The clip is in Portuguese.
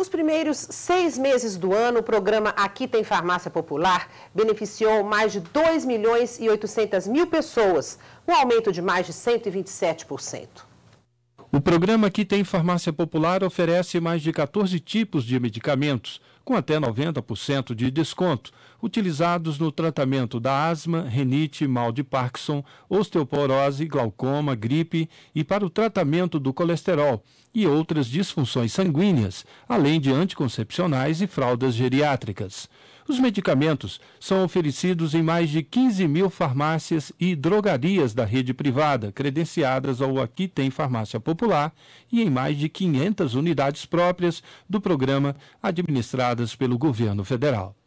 Nos primeiros seis meses do ano, o programa Aqui Tem Farmácia Popular beneficiou mais de 2 milhões e 800 mil pessoas, um aumento de mais de 127%. O programa Aqui Tem Farmácia Popular oferece mais de 14 tipos de medicamentos, com até 90% de desconto, utilizados no tratamento da asma, renite, mal de Parkinson, osteoporose, glaucoma, gripe e para o tratamento do colesterol, e outras disfunções sanguíneas, além de anticoncepcionais e fraldas geriátricas. Os medicamentos são oferecidos em mais de 15 mil farmácias e drogarias da rede privada, credenciadas ao Aqui Tem Farmácia Popular, e em mais de 500 unidades próprias do programa administradas pelo governo federal.